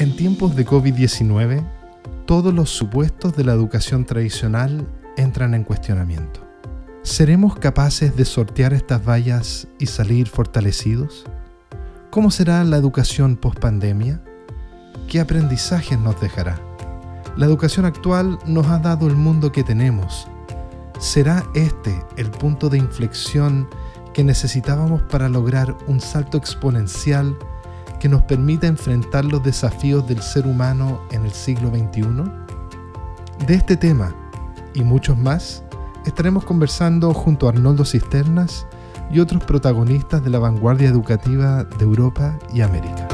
En tiempos de COVID-19, todos los supuestos de la educación tradicional entran en cuestionamiento. ¿Seremos capaces de sortear estas vallas y salir fortalecidos? ¿Cómo será la educación post-pandemia? ¿Qué aprendizajes nos dejará? La educación actual nos ha dado el mundo que tenemos. ¿Será este el punto de inflexión que necesitábamos para lograr un salto exponencial que nos permita enfrentar los desafíos del ser humano en el siglo XXI? De este tema y muchos más estaremos conversando junto a Arnoldo Cisternas y otros protagonistas de la vanguardia educativa de Europa y América.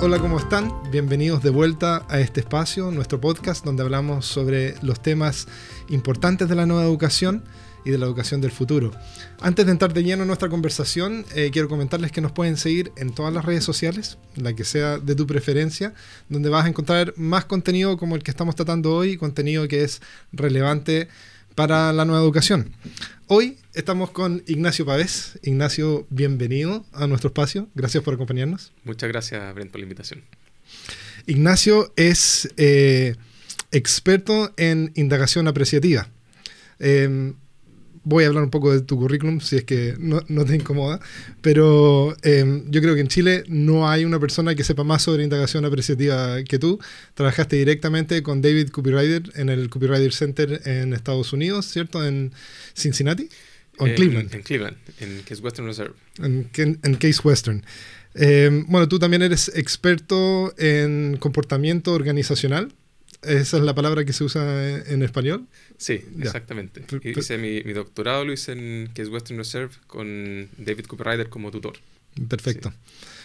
Hola, ¿cómo están? Bienvenidos de vuelta a este espacio, nuestro podcast, donde hablamos sobre los temas importantes de la nueva educación y de la educación del futuro. Antes de entrar de lleno en nuestra conversación, eh, quiero comentarles que nos pueden seguir en todas las redes sociales, la que sea de tu preferencia, donde vas a encontrar más contenido como el que estamos tratando hoy, contenido que es relevante para la nueva educación. Hoy estamos con Ignacio Pavés. Ignacio, bienvenido a nuestro espacio. Gracias por acompañarnos. Muchas gracias, Brent, por la invitación. Ignacio es eh, experto en indagación apreciativa. Em, voy a hablar un poco de tu currículum si es que no, te incomoda, pero em, yo creo que en Chile no hay una persona que sepa más sobre indagación apreciativa que tú. Trabajaste directamente con David Copywriter en el Copywriter Center en Estados Unidos, ¿cierto? En Cincinnati. O en, Cleveland. En, Cleveland, en Case Western Reserve. En, Case Western. Em, bueno, tú también eres experto en comportamiento organizacional. ¿Esa es la palabra que se usa en, español? Sí, exactamente. Hice mi, doctorado, lo hice en Western Reserve con David Ryder como tutor. Perfecto.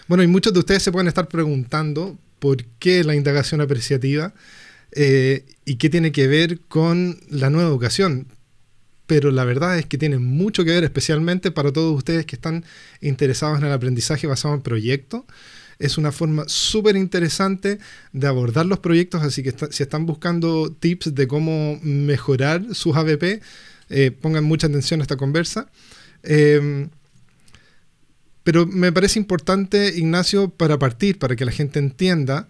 Bueno, y muchos de ustedes se pueden estar preguntando por qué la indagación apreciativa eh, y qué tiene que ver con la nueva educación. Pero la verdad es que tiene mucho que ver, especialmente para todos ustedes que están interesados en el aprendizaje basado en proyectos es una forma súper interesante de abordar los proyectos, así que si están buscando tips de cómo mejorar sus ABP, eh, pongan mucha atención a esta conversa. Em, pero me parece importante, Ignacio, para partir, para que la gente entienda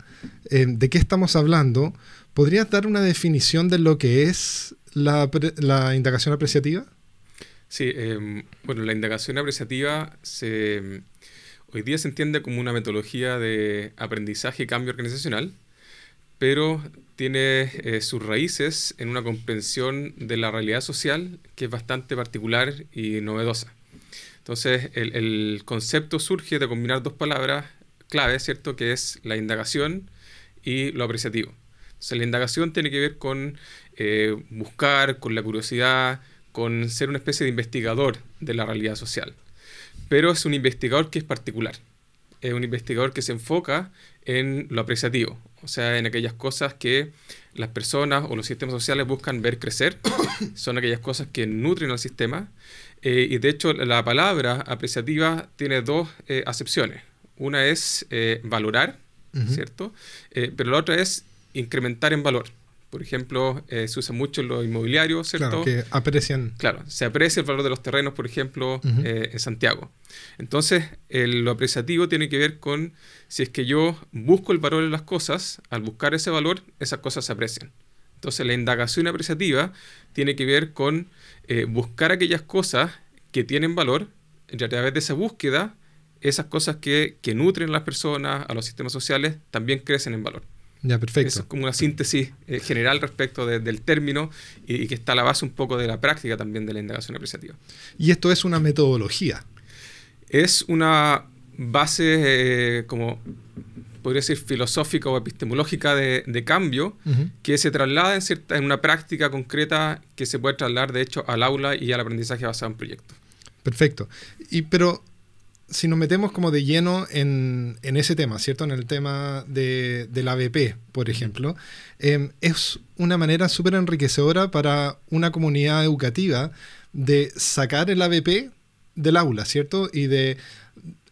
em, de qué estamos hablando, ¿podrías dar una definición de lo que es la, la indagación apreciativa? Sí, em, bueno, la indagación apreciativa se, hoy día se entiende como una metodología de aprendizaje y cambio organizacional, pero tiene eh, sus raíces en una comprensión de la realidad social que es bastante particular y novedosa. Entonces, el, concepto surge de combinar dos palabras clave, ¿cierto? Que es la indagación y lo apreciativo. Entonces, la indagación tiene que ver con eh, buscar, con la curiosidad, con ser una especie de investigador de la realidad social pero es un investigador que es particular. Es un investigador que se enfoca en lo apreciativo, o sea, en aquellas cosas que las personas o los sistemas sociales buscan ver crecer, son aquellas cosas que nutren al sistema. Eh, y de hecho, la palabra apreciativa tiene dos eh, acepciones. Una es eh, valorar, ¿cierto? pero la otra es incrementar en valor por ejemplo, eh, se usa mucho en los inmobiliarios, ¿cierto? Claro, que aprecian. Claro, se aprecia el valor de los terrenos, por ejemplo, eh, en Santiago. Entonces, lo apreciativo tiene que ver con si es que yo busco el valor de las cosas, al buscar ese valor, esas cosas se aprecian. Entonces, la indagación apreciativa tiene que ver con eh, buscar aquellas cosas que tienen valor, y a través de esa búsqueda, esas cosas que nutren a las personas, a los sistemas sociales, también crecen en valor. Ya, perfecto. es como una síntesis eh, general respecto del término y, que está a la base un poco de la práctica también de la indagación apreciativa. ¿Y esto es una metodología? Es una base eh, como podría decir filosófica o epistemológica de, cambio que se traslada en, cierta, en una práctica concreta que se puede trasladar de hecho al aula y al aprendizaje basado en proyectos. Perfecto. Y pero si nos metemos como de lleno en, ese tema, ¿cierto? En el tema de, del ABP, por ejemplo, em, es una manera súper enriquecedora para una comunidad educativa de sacar el ABP del aula, ¿cierto? Y de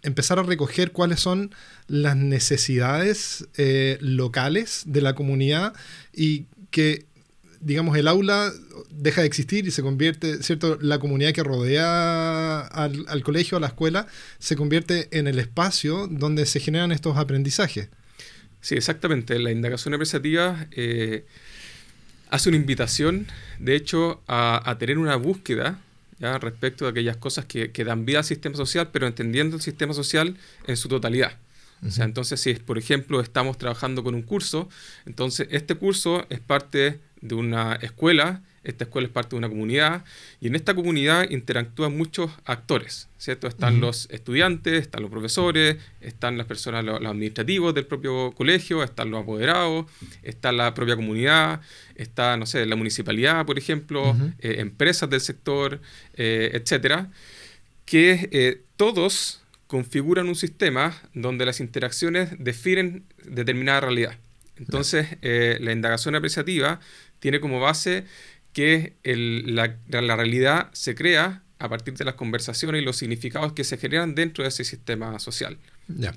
empezar a recoger cuáles son las necesidades eh, locales de la comunidad y que digamos, el aula deja de existir y se convierte, ¿cierto? La comunidad que rodea al, colegio, a la escuela, se convierte en el espacio donde se generan estos aprendizajes. Sí, exactamente. La indagación apreciativa eh, hace una invitación, de hecho, a, tener una búsqueda respecto de aquellas cosas que, dan vida al sistema social, pero entendiendo el sistema social en su totalidad. O sea, entonces si, por ejemplo, estamos trabajando con un curso, entonces este curso es parte de una escuela, esta escuela es parte de una comunidad y en esta comunidad interactúan muchos actores, ¿cierto? Están los estudiantes, están los profesores, están las personas, los, administrativos del propio colegio, están los apoderados, está la propia comunidad, está, no sé, la municipalidad, por ejemplo, eh, empresas del sector, eh, etcétera, que eh, todos configuran un sistema donde las interacciones definen determinada realidad. Entonces, eh, la indagación apreciativa tiene como base que la, realidad se crea a partir de las conversaciones y los significados que se generan dentro de ese sistema social.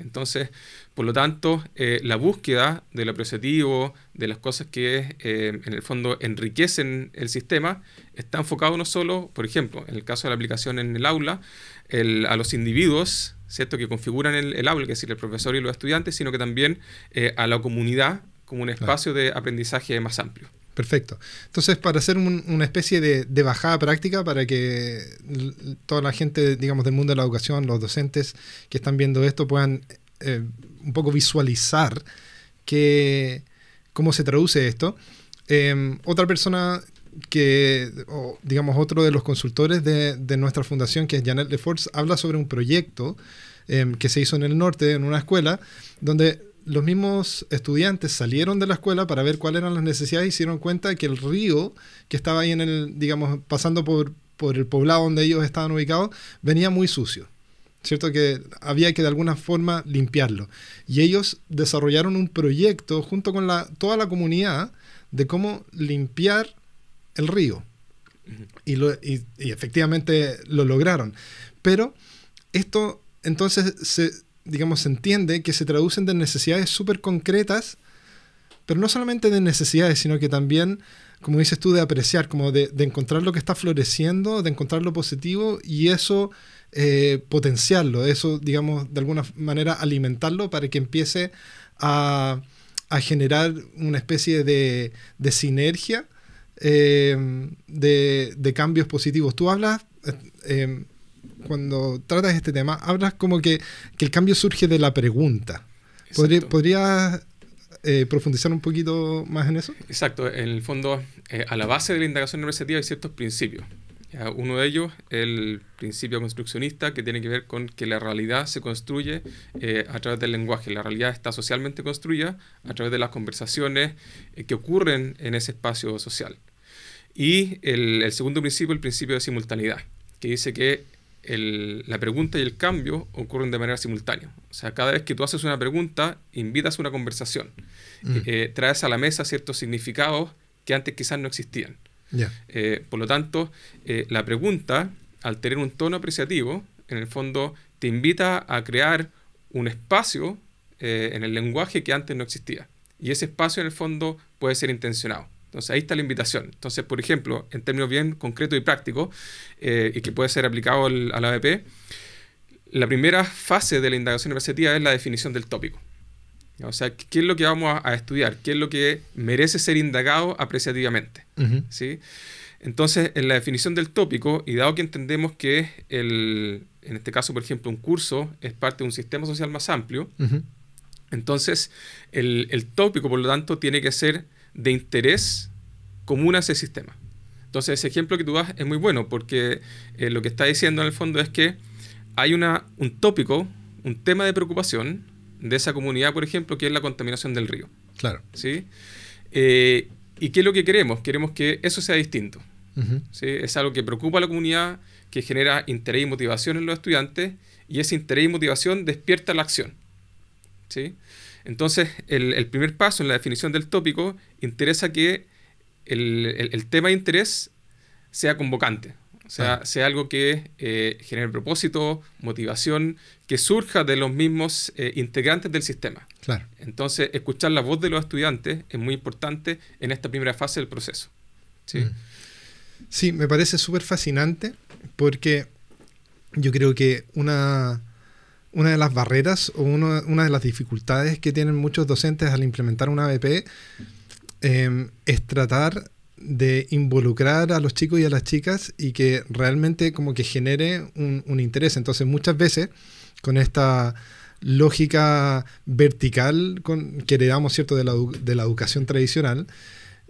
Entonces, por lo tanto, eh, la búsqueda del apreciativo, de las cosas que eh, en el fondo enriquecen el sistema, está enfocado no solo, por ejemplo, en el caso de la aplicación en el aula, a los individuos que configuran el, el aula, que es decir, el profesor y los estudiantes, sino que también eh, a la comunidad como un espacio de aprendizaje más amplio. Perfecto. Entonces, para hacer una especie de, bajada práctica para que toda la gente, digamos, del mundo de la educación, los docentes que están viendo esto puedan eh, un poco visualizar que, cómo se traduce esto. Em, otra persona que, digamos, otro de los consultores de, nuestra fundación, que es Janet Leforts, habla sobre un proyecto em, que se hizo en el norte, en una escuela, donde los mismos estudiantes salieron de la escuela para ver cuáles eran las necesidades y se cuenta que el río que estaba ahí en el, digamos, pasando por, el poblado donde ellos estaban ubicados, venía muy sucio. ¿cierto? Que había que de alguna forma limpiarlo. Y ellos desarrollaron un proyecto junto con la, toda la comunidad de cómo limpiar el río. Y, efectivamente lo lograron. Pero esto entonces se, digamos, se entiende que se traducen de necesidades súper concretas, pero no solamente de necesidades, sino que también, como dices tú, de apreciar, como de, encontrar lo que está floreciendo, de encontrar lo positivo y eso eh, potenciarlo, eso, digamos, de alguna manera alimentarlo para que empiece a, generar una especie de, de sinergia Em, de, cambios positivos. Tú hablas, em, cuando tratas este tema, hablas como que, el cambio surge de la pregunta. ¿Podrías eh, profundizar un poquito más en eso? Exacto, en el fondo, eh, a la base de la indagación universitaria hay ciertos principios. Uno de ellos, el principio construccionista, que tiene que ver con que la realidad se construye eh, a través del lenguaje. La realidad está socialmente construida a través de las conversaciones que ocurren en ese espacio social. Y el, segundo principio, el principio de simultaneidad, que dice que la pregunta y el cambio ocurren de manera simultánea. O sea, cada vez que tú haces una pregunta, invitas a una conversación, mm. eh, traes a la mesa ciertos significados que antes quizás no existían. Eh, por lo tanto, eh, la pregunta, al tener un tono apreciativo, en el fondo te invita a crear un espacio en el lenguaje que antes no existía. Y ese espacio, en el fondo, puede ser intencionado. Entonces ahí está la invitación. Entonces, por ejemplo, en términos bien concretos y prácticos, eh, y que puede ser aplicado a la ABP, la primera fase de la indagación apreciativa es la definición del tópico. O sea, ¿qué es lo que vamos a, estudiar? ¿Qué es lo que merece ser indagado apreciativamente? ¿sí? Entonces, en la definición del tópico, y dado que entendemos que el, en este caso, por ejemplo, un curso es parte de un sistema social más amplio, entonces el tópico, por lo tanto, tiene que ser de interés común a ese sistema. Entonces ese ejemplo que tú das es muy bueno porque eh, lo que está diciendo en el fondo es que hay una, un tópico, un tema de preocupación de esa comunidad, por ejemplo, que es la contaminación del río. Claro. ¿Sí? Eh, ¿Y qué es lo que queremos? Queremos que eso sea distinto. ¿Sí? Es algo que preocupa a la comunidad, que genera interés y motivación en los estudiantes, y ese interés y motivación despierta la acción. ¿Sí? Entonces, el, primer paso en la definición del tópico interesa que el, tema de interés sea convocante, o sea, sea algo que eh, genere propósito, motivación, que surja de los mismos eh, integrantes del sistema. Claro. Entonces, escuchar la voz de los estudiantes es muy importante en esta primera fase del proceso. Sí, mm. sí me parece súper fascinante porque yo creo que una una de las barreras o una de las dificultades que tienen muchos docentes al implementar una ABP em, es tratar de involucrar a los chicos y a las chicas y que realmente como que genere un, interés. Entonces muchas veces con esta lógica vertical con, que heredamos ¿cierto? De, la, educación tradicional,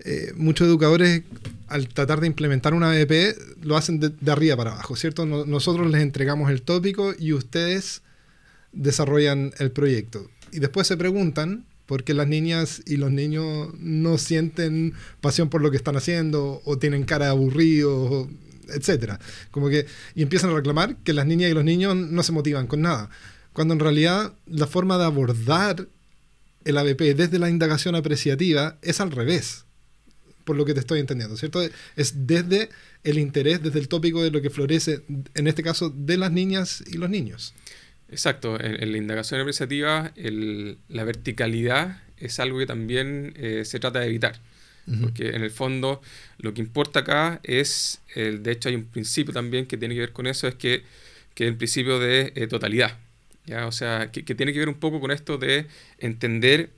eh, muchos educadores al tratar de implementar una ABP, lo hacen de, arriba para abajo, ¿cierto? nosotros les entregamos el tópico y ustedes desarrollan el proyecto. Y después se preguntan por qué las niñas y los niños no sienten pasión por lo que están haciendo o tienen cara de aburrido, etcétera. Como que y empiezan a reclamar que las niñas y los niños no se motivan con nada, cuando en realidad la forma de abordar el ABP desde la indagación apreciativa es al revés por lo que te estoy entendiendo, ¿cierto? Es desde el interés, desde el tópico de lo que florece, en este caso, de las niñas y los niños. Exacto, en, la indagación apreciativa la verticalidad es algo que también eh, se trata de evitar, porque en el fondo lo que importa acá es, el, de hecho hay un principio también que tiene que ver con eso, es que, que el principio de eh, totalidad, o sea, que, tiene que ver un poco con esto de entender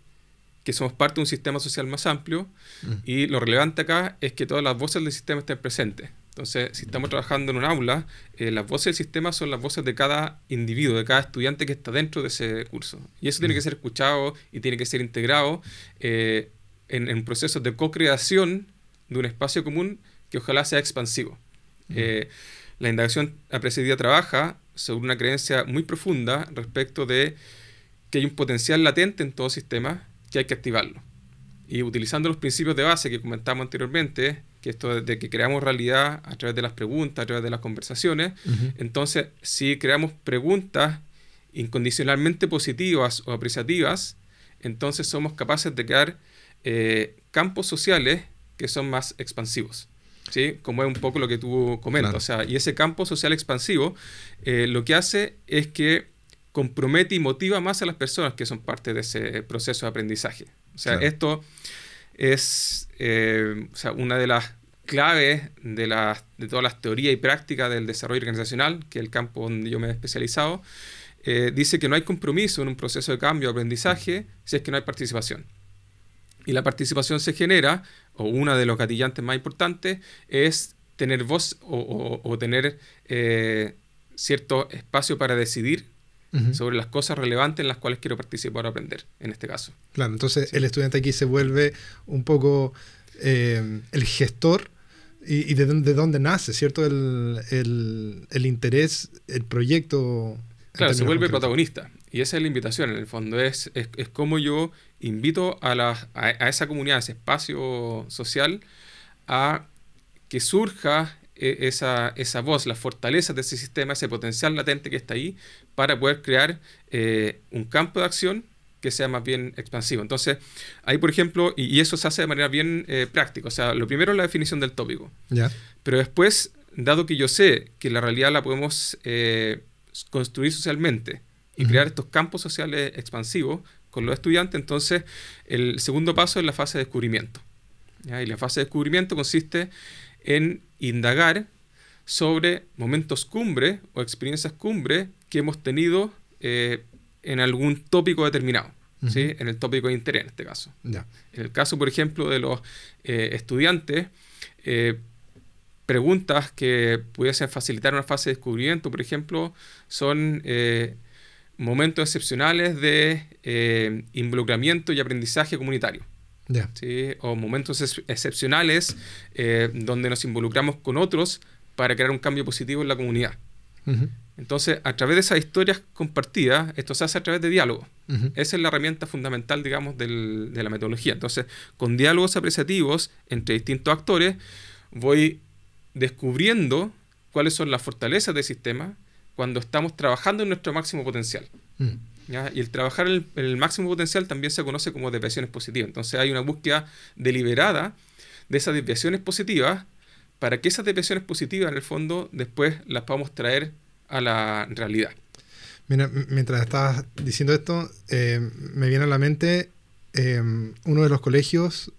que somos parte de un sistema social más amplio mm. y lo relevante acá es que todas las voces del sistema estén presentes. Entonces, si estamos trabajando en un aula, eh, las voces del sistema son las voces de cada individuo, de cada estudiante que está dentro de ese curso. Y eso tiene mm. que ser escuchado y tiene que ser integrado eh, en, en, procesos de co-creación de un espacio común que ojalá sea expansivo. Mm. Eh, la indagación a precedida trabaja sobre una creencia muy profunda respecto de que hay un potencial latente en todo sistema que hay que activarlo. Y utilizando los principios de base que comentamos anteriormente, que esto de que creamos realidad a través de las preguntas, a través de las conversaciones. Entonces, si creamos preguntas incondicionalmente positivas o apreciativas, entonces somos capaces de crear eh, campos sociales que son más expansivos. ¿Sí? Como es un poco lo que tú comentas. O sea, y ese campo social expansivo eh, lo que hace es que compromete y motiva más a las personas que son parte de ese proceso de aprendizaje. O sea, esto es eh, una de las claves de, las, de todas las teorías y prácticas del desarrollo organizacional, que es el campo donde yo me he especializado, eh, dice que no hay compromiso en un proceso de cambio o aprendizaje si es que no hay participación. Y la participación se genera, o una de los gatillantes más importantes, es tener voz o, tener eh, cierto espacio para decidir sobre las cosas relevantes en las cuales quiero participar o aprender, en este caso. Claro, entonces el estudiante aquí se vuelve un poco eh, el gestor y, de, dónde nace, ¿cierto? El, interés, el proyecto. Claro, se vuelve protagonista. Y esa es la invitación, en el fondo, es, es, como yo invito a, a, esa comunidad, a ese espacio social, a que surja e-, esa, esa voz, las fortalezas de ese sistema, ese potencial latente que está ahí, para poder crear eh, un campo de acción que sea más bien expansivo. Entonces, ahí, por ejemplo, y, eso se hace de manera bien eh, práctica. O sea, lo primero es la definición del tópico. Pero después, dado que yo sé que la realidad la podemos eh, construir socialmente y crear estos campos sociales expansivos con los estudiantes, entonces el segundo paso es la fase de descubrimiento. Y la fase de descubrimiento consiste en indagar sobre momentos cumbre o experiencias cumbre que hemos tenido eh, en algún tópico determinado. ¿sí? En el tópico de interés, en este caso. En el caso, por ejemplo, de los eh, estudiantes, eh, preguntas que pudiesen facilitar una fase de descubrimiento, por ejemplo, son momentos excepcionales de involucramiento y aprendizaje comunitario o momentos excepcionales eh, donde nos involucramos con otros para crear un cambio positivo en la comunidad. Entonces, a través de esas historias compartidas, esto se hace a través de diálogo. Esa es la herramienta fundamental, digamos, de la metodología. Entonces, con diálogos apreciativos entre distintos actores, voy descubriendo cuáles son las fortalezas del sistema cuando estamos trabajando en nuestro máximo potencial. Mm. Y el trabajar el, el máximo potencial también se conoce como depresiones positivas. Entonces hay una búsqueda deliberada de esas depresiones positivas para que esas depresiones positivas en el fondo después las podamos traer a la realidad. mientras estabas diciendo esto, eh, me viene a la mente em, uno de los colegios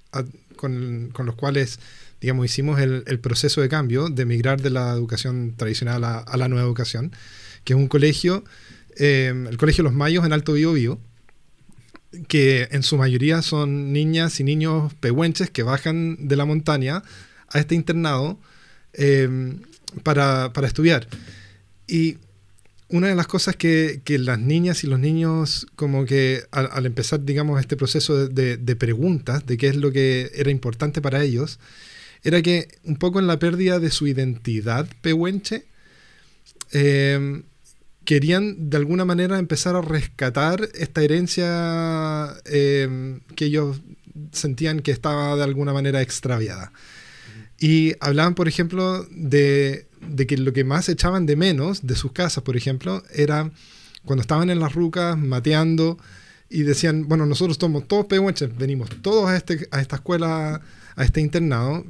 con, con, los cuales, digamos, hicimos el, proceso de cambio, de migrar de la educación tradicional a, a la nueva educación, que es un colegio Em, el Colegio Los Mayos en Alto Vivo Vivo, que en su mayoría son niñas y niños pehuenches que bajan de la montaña a este internado em, para, para, estudiar. Y una de las cosas que, que las niñas y los niños, como que al, empezar, digamos, este proceso de, de preguntas de qué es lo que era importante para ellos, era que un poco en la pérdida de su identidad pehuenche, eh, querían de alguna manera empezar a rescatar esta herencia em, que ellos sentían que estaba de alguna manera extraviada. Y hablaban, por ejemplo, de, de, que lo que más echaban de menos de sus casas, por ejemplo, era cuando estaban en las rucas mateando y decían, bueno, nosotros somos todos pehuenches, venimos todos a, este, a esta escuela, a este internado,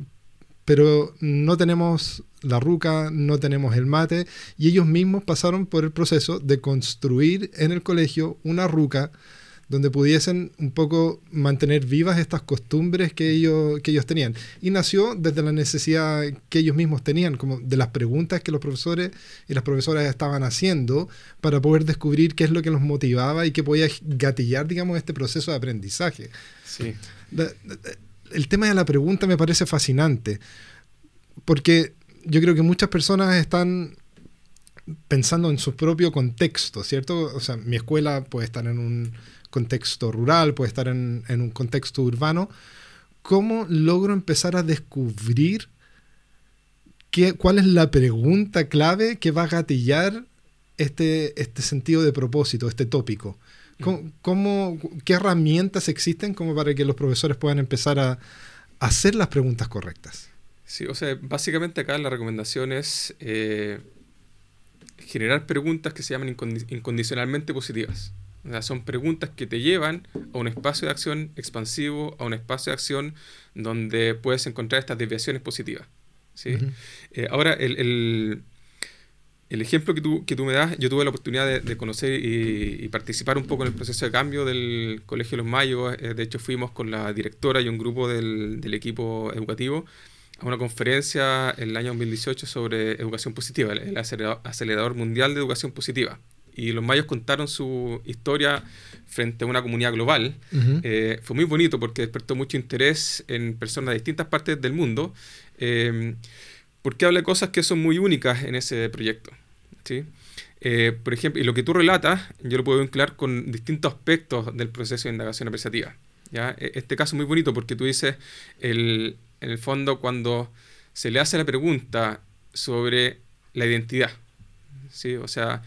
pero no tenemos la ruca, no tenemos el mate, y ellos mismos pasaron por el proceso de construir en el colegio una ruca donde pudiesen un poco mantener vivas estas costumbres que ellos, que ellos tenían. Y nació desde la necesidad que ellos mismos tenían, como de las preguntas que los profesores y las profesoras estaban haciendo para poder descubrir qué es lo que los motivaba y qué podía gatillar, digamos, este proceso de aprendizaje. Sí el tema de la pregunta me parece fascinante, porque yo creo que muchas personas están pensando en su propio contexto, ¿cierto? O sea, mi escuela puede estar en un contexto rural, puede estar en, un contexto urbano. ¿Cómo logro empezar a descubrir cuál es la pregunta clave que va a gatillar este, este sentido de propósito, este tópico? ¿Cómo, qué herramientas existen como para que los profesores puedan empezar a, hacer las preguntas correctas? Sí, o sea, básicamente acá la recomendación es eh, generar preguntas que se llaman incondicionalmente positivas. O sea, son preguntas que te llevan a un espacio de acción expansivo, a un espacio de acción donde puedes encontrar estas desviaciones positivas. ¿sí? Eh, ahora, el, el ejemplo que tú, que tú me das, yo tuve la oportunidad de, conocer y, participar un poco en el proceso de cambio del Colegio Los Mayos. Eh, de hecho, fuimos con la directora y un grupo del, equipo educativo a una conferencia en el año 2018 sobre educación positiva, el acelerador, mundial de educación positiva. Y los mayos contaron su historia frente a una comunidad global. Eh, fue muy bonito porque despertó mucho interés en personas de distintas partes del mundo, eh, porque habla de cosas que son muy únicas en ese proyecto. ¿sí? Eh, por ejemplo, y lo que tú relatas, yo lo puedo vincular con distintos aspectos del proceso de indagación apreciativa. ¿ya? E, este caso es muy bonito porque tú dices, en el fondo, cuando se le hace la pregunta sobre la identidad, ¿sí? o sea,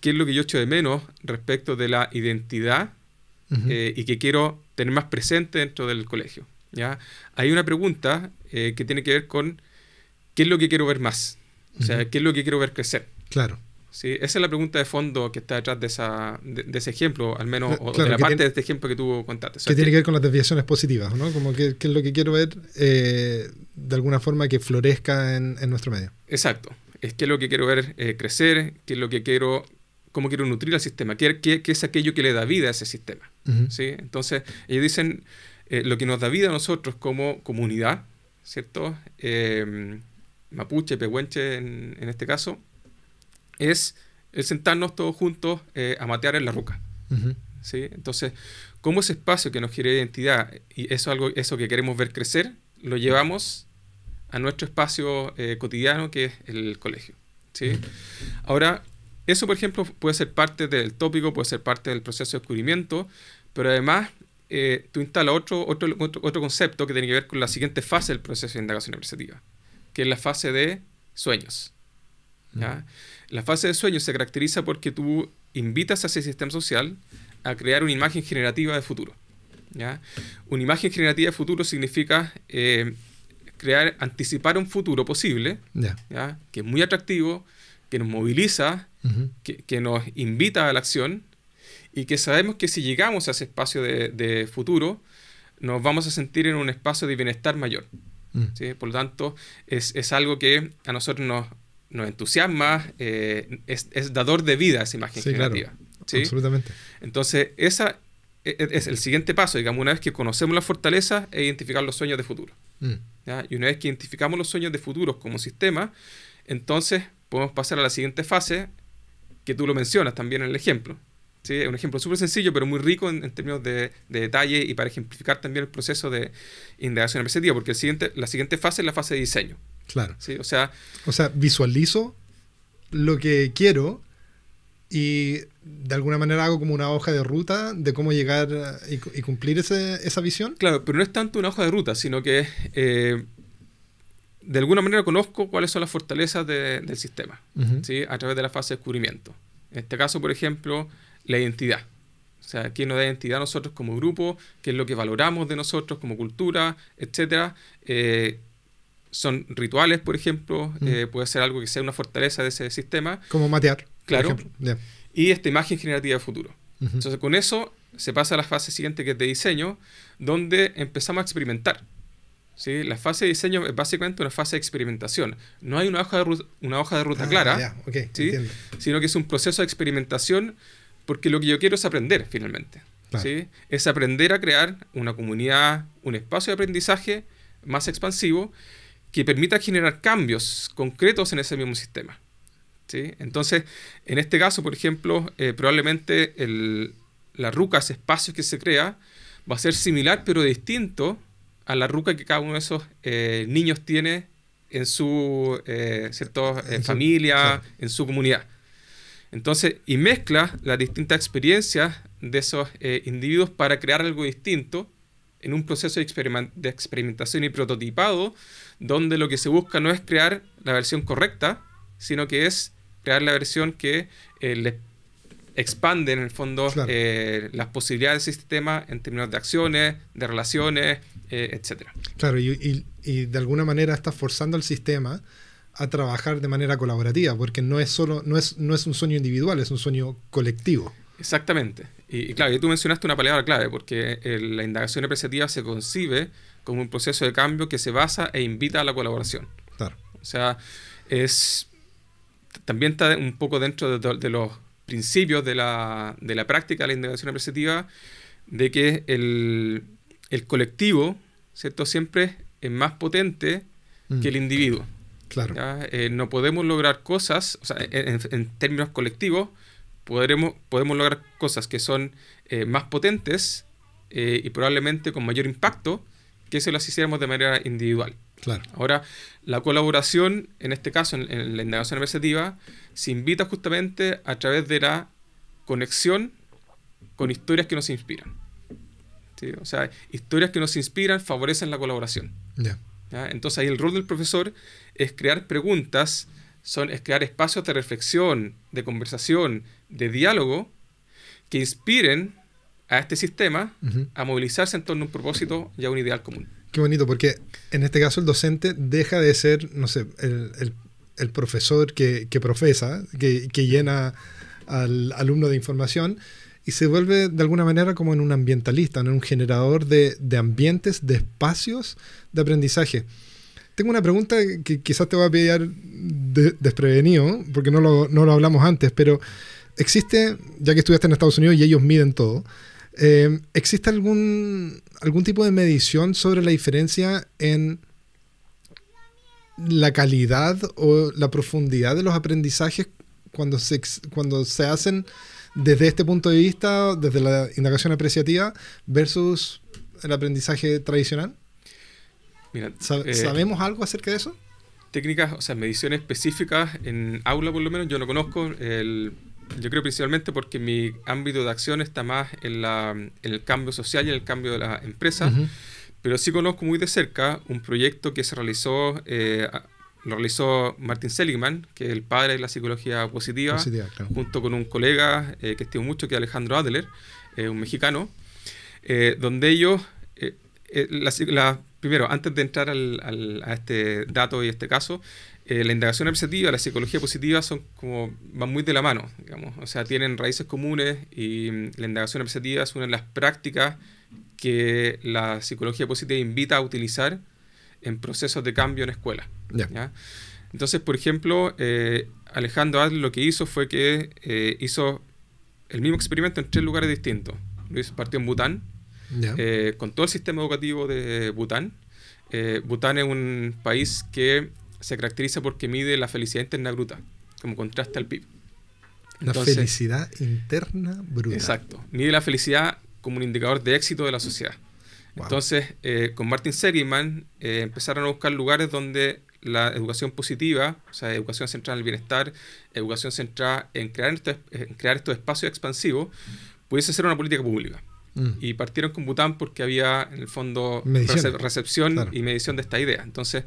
¿qué, es lo que yo echo de menos respecto de la identidad eh, y que quiero tener más presente dentro del colegio? ¿ya? Hay una pregunta eh, que tiene que ver con qué es lo que quiero ver más. O sea, ¿qué es lo que quiero ver crecer? Claro. Sí, esa es la pregunta de fondo que está detrás de, esa, de, ese ejemplo, al menos, o de la parte de este ejemplo que tú contaste. que tiene que ver con las desviaciones positivas, ¿no? Como que, es lo que quiero ver eh, de alguna forma que florezca en, en, nuestro medio. Exacto. Es qué es lo que quiero ver eh, crecer, qué es lo que quiero, cómo quiero nutrir al sistema, qué, es aquello que le da vida a ese sistema. ¿sí? Entonces, ellos dicen, eh, lo que nos da vida a nosotros como comunidad, ¿cierto? Em, mapuche, pehuenche en, este caso, es, el sentarnos todos juntos eh, a matear en la ruca. Entonces, ¿cómo ese espacio que nos quiere identidad y eso, algo, eso que queremos ver crecer, lo llevamos a nuestro espacio eh, cotidiano que es el colegio? ¿sí? Ahora, eso, por ejemplo, puede ser parte del tópico, puede ser parte del proceso de descubrimiento, pero además eh, tú instalas otro, otro, otro, concepto que tiene que ver con la siguiente fase del proceso de indagación apreciativa, que es la fase de sueños. La fase de sueños se caracteriza porque tú invitas a ese sistema social a crear una imagen generativa de futuro. Una imagen generativa de futuro significa eh, crear, anticipar un futuro posible, que es muy atractivo, que nos moviliza, que, nos invita a la acción y que sabemos que si llegamos a ese espacio de futuro, nos vamos a sentir en un espacio de bienestar mayor. Mm. Por lo tanto, es, algo que a nosotros nos, entusiasma, eh, es, dador de vida esa imagen sí, Claro. Absolutamente. Entonces, esa e, e, es el siguiente paso, digamos, una vez que conocemos las fortalezas, es identificar los sueños de futuro. Mm. Y una vez que identificamos los sueños de futuro como sistema, entonces podemos pasar a la siguiente fase, que tú lo mencionas también en el ejemplo, ¿sí? Es un ejemplo súper sencillo, pero muy rico en, términos de, detalle y para ejemplificar también el proceso de indagación apreciativa, porque el siguiente, la siguiente fase es la fase de diseño. Claro. ¿sí? O, sea, o sea, visualizo lo que quiero y de alguna manera hago como una hoja de ruta de cómo llegar y, cumplir esa visión. Claro, pero no es tanto una hoja de ruta, sino que eh, de alguna manera conozco cuáles son las fortalezas del sistema a través de la fase de descubrimiento. En este caso, por ejemplo, la identidad. O sea, ¿quién nos da identidad nosotros como grupo, qué es lo que valoramos de nosotros como cultura, etcétera. Eh, son rituales, por ejemplo, mm. eh, puede ser algo que sea una fortaleza de ese sistema. Como matear. Claro. Y esta imagen generativa de futuro. Entonces, con eso se pasa a la fase siguiente que es de diseño, donde empezamos a experimentar. ¿sí? La fase de diseño es básicamente una fase de experimentación. No hay una hoja de ruta, una hoja de ruta ah, clara, sino que es un proceso de experimentación porque lo que yo quiero es aprender finalmente. ¿sí? Es aprender a crear una comunidad, un espacio de aprendizaje más expansivo que permita generar cambios concretos en ese mismo sistema. ¿sí? Entonces, en este caso, por ejemplo, eh, probablemente el, la ruca, ese espacio que se crea, va a ser similar pero distinto a la ruca que cada uno de esos eh, niños tiene en su eh, cierto, familia, en su comunidad. Entonces, y mezcla las distintas experiencias de esos eh, individuos para crear algo distinto en un proceso de, experimentación y prototipado, donde lo que se busca no es crear la versión correcta, sino que es crear la versión que eh, expande en el fondo eh, las posibilidades del sistema este en términos de acciones, de relaciones, etc. Claro, y, de alguna manera está forzando al sistema a trabajar de manera colaborativa, porque no es solo, no es, no es un sueño individual, es un sueño colectivo. Exactamente. Y, claro, y tú mencionaste una palabra clave, porque eh, la indagación apreciativa se concibe como un proceso de cambio que se basa e invita a la colaboración. Claro. O sea, es también está un poco dentro de, los principios de la, de la, práctica de la indagación apreciativa de que el, el colectivo, ¿cierto? Siempre es más potente que el mm. individuo. Eh, no podemos lograr cosas, en, términos colectivos, podremos, podemos lograr cosas que son eh, más potentes eh, y probablemente con mayor impacto que si las hiciéramos de manera individual. Ahora, la colaboración, en este caso, en, la investigación investigativa, se invita justamente a través de la conexión con historias que nos inspiran. O sea, historias que nos inspiran favorecen la colaboración. Entonces ahí el rol del profesor es crear preguntas, son, es crear espacios de reflexión, de conversación, de diálogo, que inspiren a este sistema a movilizarse en torno a un propósito y a un ideal común. Qué bonito, porque en este caso el docente deja de ser, no sé, el, el, el profesor que, que profesa, que, que, llena al alumno de información, y se vuelve de alguna manera como en un ambientalista, en un generador de, de ambientes, de espacios de aprendizaje. Tengo una pregunta que quizás te voy a pillar desprevenido, porque no lo, no lo, hablamos antes, pero existe, ya que estudiaste en Estados Unidos y ellos miden todo, eh, ¿existe algún, algún tipo de medición sobre la diferencia en la calidad o la profundidad de los aprendizajes cuando se, cuando se hacen desde este punto de vista, desde la indagación apreciativa, versus el aprendizaje tradicional? Mira, eh, ¿Sabemos algo acerca de eso? Técnicas, o sea, mediciones específicas en aula por lo menos, yo no conozco. El, yo creo principalmente porque mi ámbito de acción está más en, la, el cambio social y en el cambio de la empresa, Pero sí conozco muy de cerca un proyecto que se realizó eh, lo realizó Martin Seligman, que es el padre de la psicología positiva, junto con un colega eh, que estimo mucho, que es Alejandro Adler, un mexicano, donde ellos, la, la, primero, antes de entrar al, a este dato y este caso, eh, la indagación y la psicología positiva son como van muy de la mano, digamos, o sea, tienen raíces comunes y mm, la indagación objetiva es una de las prácticas que la psicología positiva invita a utilizar en procesos de cambio en escuela. Entonces, por ejemplo, eh, Alejandro Adler lo que hizo fue que eh, hizo el mismo experimento en tres lugares distintos. Lo hizo, partió en Bután, eh, con todo el sistema educativo de Bután. Eh, Bután es un país que se caracteriza porque mide la felicidad interna bruta, como contraste al PIB. la felicidad interna bruta. Exacto. Mide la felicidad como un indicador de éxito de la sociedad. Entonces, eh, con Martin Seligman empezaron a buscar lugares donde la educación positiva, o sea, educación centrada en el bienestar, educación centrada en crear, en crear estos espacios expansivos, pudiese ser una política pública. Mm. Y partieron con Bután porque había, en el fondo, recepción y medición de esta idea. Entonces,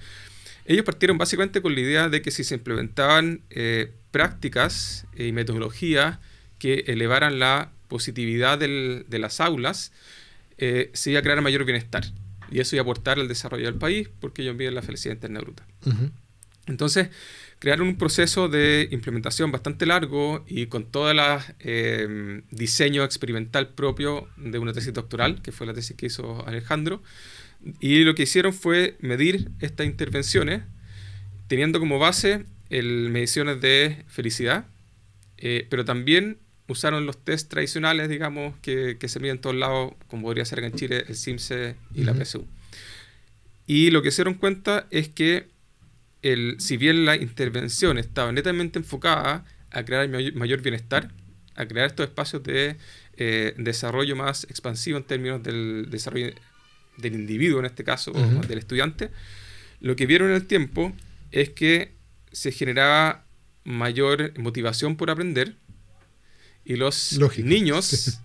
ellos partieron básicamente con la idea de que si se implementaban eh, prácticas eh, y metodologías que elevaran la positividad de las aulas, eh, se iba a crear mayor bienestar. Y eso iba a aportar al desarrollo del país, porque ellos viven la felicidad interna bruta. Entonces, crearon un proceso de implementación bastante largo y con todo el em, diseño experimental propio de una tesis doctoral, que fue la tesis que hizo Alejandro. Y lo que hicieron fue medir estas intervenciones teniendo como base el, mediciones de felicidad, eh, pero también usaron los test tradicionales, digamos, que, se miden en todos lados, como podría ser en Chile, el CIMSE y la PSU. Y lo que hicieron cuenta es que si bien la intervención estaba netamente enfocada a crear mayor bienestar, a crear estos espacios de eh, desarrollo más expansivo en términos del desarrollo del individuo, en este caso, del estudiante, lo que vieron en el tiempo es que se generaba mayor motivación por aprender y los niños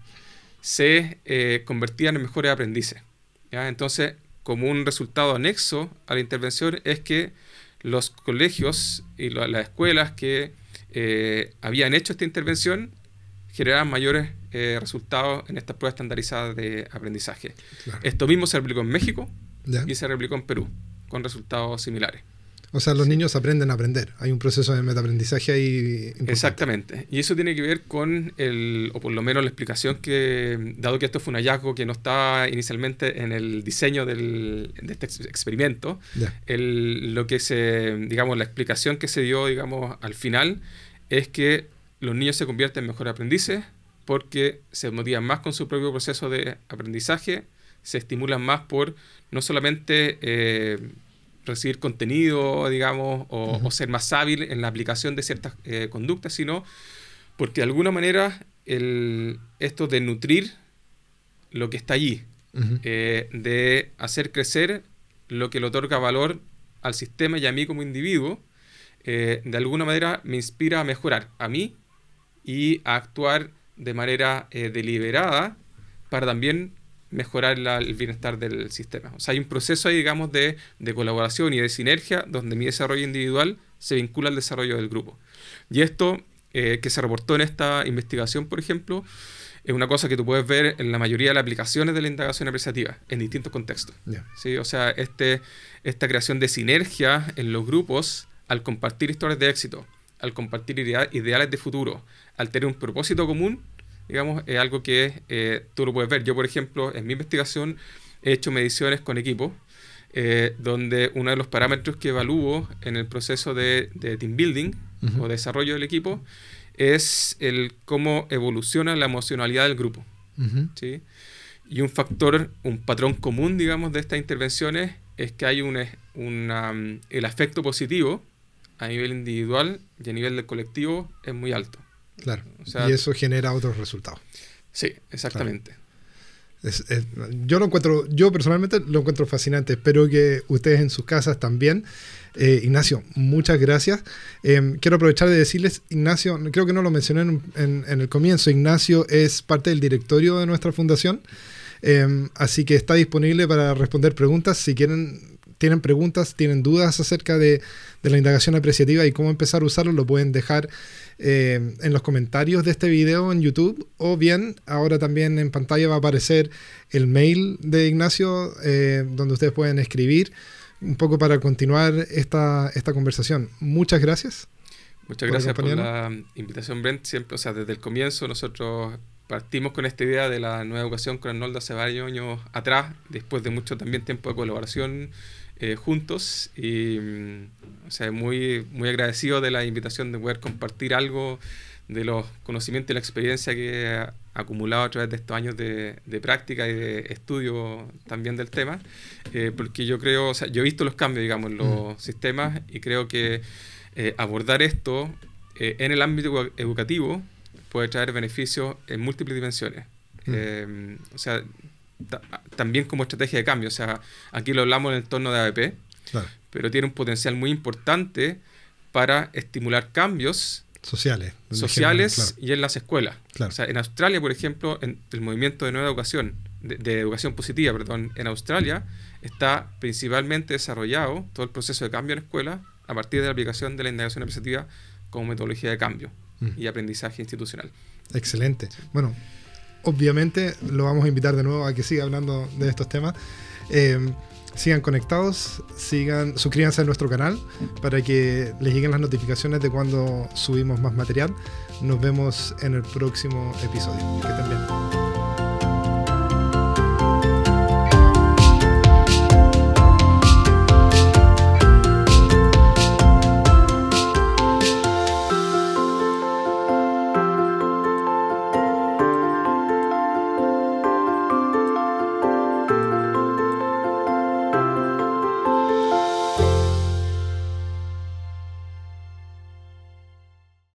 se eh, convertían en mejores aprendices. Entonces, como un resultado anexo a la intervención es que los colegios y las escuelas que eh, habían hecho esta intervención generaban mayores eh, resultados en estas pruebas estandarizadas de aprendizaje. Esto mismo se replicó en México y se replicó en Perú, con resultados similares. O sea, los niños aprenden a aprender. Hay un proceso de metaaprendizaje ahí. Exactamente. Y eso tiene que ver con el, o por lo menos la explicación que, dado que esto fue un hallazgo que no estaba inicialmente en el diseño del, de este experimento, lo que se, digamos, la explicación que se dio, digamos, al final es que los niños se convierten en mejores aprendices porque se motivan más con su propio proceso de aprendizaje, se estimulan más por no solamente eh, recibir contenido, digamos, o, ser más hábil en la aplicación de ciertas eh, conductas, sino porque de alguna manera el, esto de nutrir lo que está allí, eh, de hacer crecer lo que le otorga valor al sistema y a mí como individuo, eh, de alguna manera me inspira a mejorar a mí y a actuar de manera deliberada para también mejorar el bienestar del sistema. O sea, hay un proceso ahí, digamos, de, de colaboración y de sinergia donde mi desarrollo individual se vincula al desarrollo del grupo. Y esto eh, que se reportó en esta investigación, por ejemplo, es una cosa que tú puedes ver en la mayoría de las aplicaciones de la indagación apreciativa, en distintos contextos. ¿sí? O sea, este, esta creación de sinergia en los grupos al compartir historias de éxito, al compartir ideales de futuro, al tener un propósito común, digamos, es algo que eh, tú lo puedes ver. Yo, por ejemplo, en mi investigación he hecho mediciones con equipos, eh, donde uno de los parámetros que evalúo en el proceso de, team building o desarrollo del equipo es el cómo evoluciona la emocionalidad del grupo. ¿sí? Y un factor, un patrón común, digamos, de estas intervenciones es que hay un, mm, el afecto positivo a nivel individual y a nivel del colectivo es muy alto. Claro. y eso genera otros resultados. Sí, exactamente. yo lo encuentro, yo personalmente lo encuentro fascinante. Espero que ustedes en sus casas también. Eh, Ignacio, muchas gracias. Eh, quiero aprovechar de decirles, Ignacio, creo que no lo mencioné en, el comienzo, Ignacio es parte del directorio de nuestra fundación, eh, así que está disponible para responder preguntas. Si quieren, tienen preguntas, tienen dudas acerca de la indagación apreciativa y cómo empezar a usarlo, lo pueden dejar eh, en los comentarios de este video en YouTube o bien ahora también en pantalla va a aparecer el mail de Ignacio eh, donde ustedes pueden escribir un poco para continuar esta, esta conversación. Muchas gracias. Muchas gracias por, la invitación, Brent. Siempre, o sea, desde el comienzo nosotros partimos con esta idea de la nueva educación con Arnoldo hace varios años atrás, después de mucho también tiempo de colaboración eh, juntos y mm, o sea, muy, muy agradecido de la invitación de poder compartir algo de los conocimientos y la experiencia que he acumulado a través de estos años de, de práctica y de estudio también del tema, eh, porque yo creo, o sea, yo he visto los cambios, digamos, en los mm. sistemas y creo que eh, abordar esto en el ámbito educativo puede traer beneficios en múltiples dimensiones. Mm. o sea, también como estrategia de cambio. O sea, aquí lo hablamos en el entorno de ABP, pero tiene un potencial muy importante para estimular cambios sociales, sociales y en las escuelas. O sea, en Australia, por ejemplo, en el movimiento de nueva educación, de, educación positiva, perdón, en Australia está principalmente desarrollado todo el proceso de cambio en escuela a partir de la aplicación de la indagación apreciativa como metodología de cambio mm. y aprendizaje institucional. Excelente. Bueno, Obviamente lo vamos a invitar de nuevo a que siga hablando de estos temas. Eh, sigan conectados, sigan, suscríbanse a nuestro canal para que les lleguen las notificaciones de cuando subimos más material. Nos vemos en el próximo episodio. Que estén bien.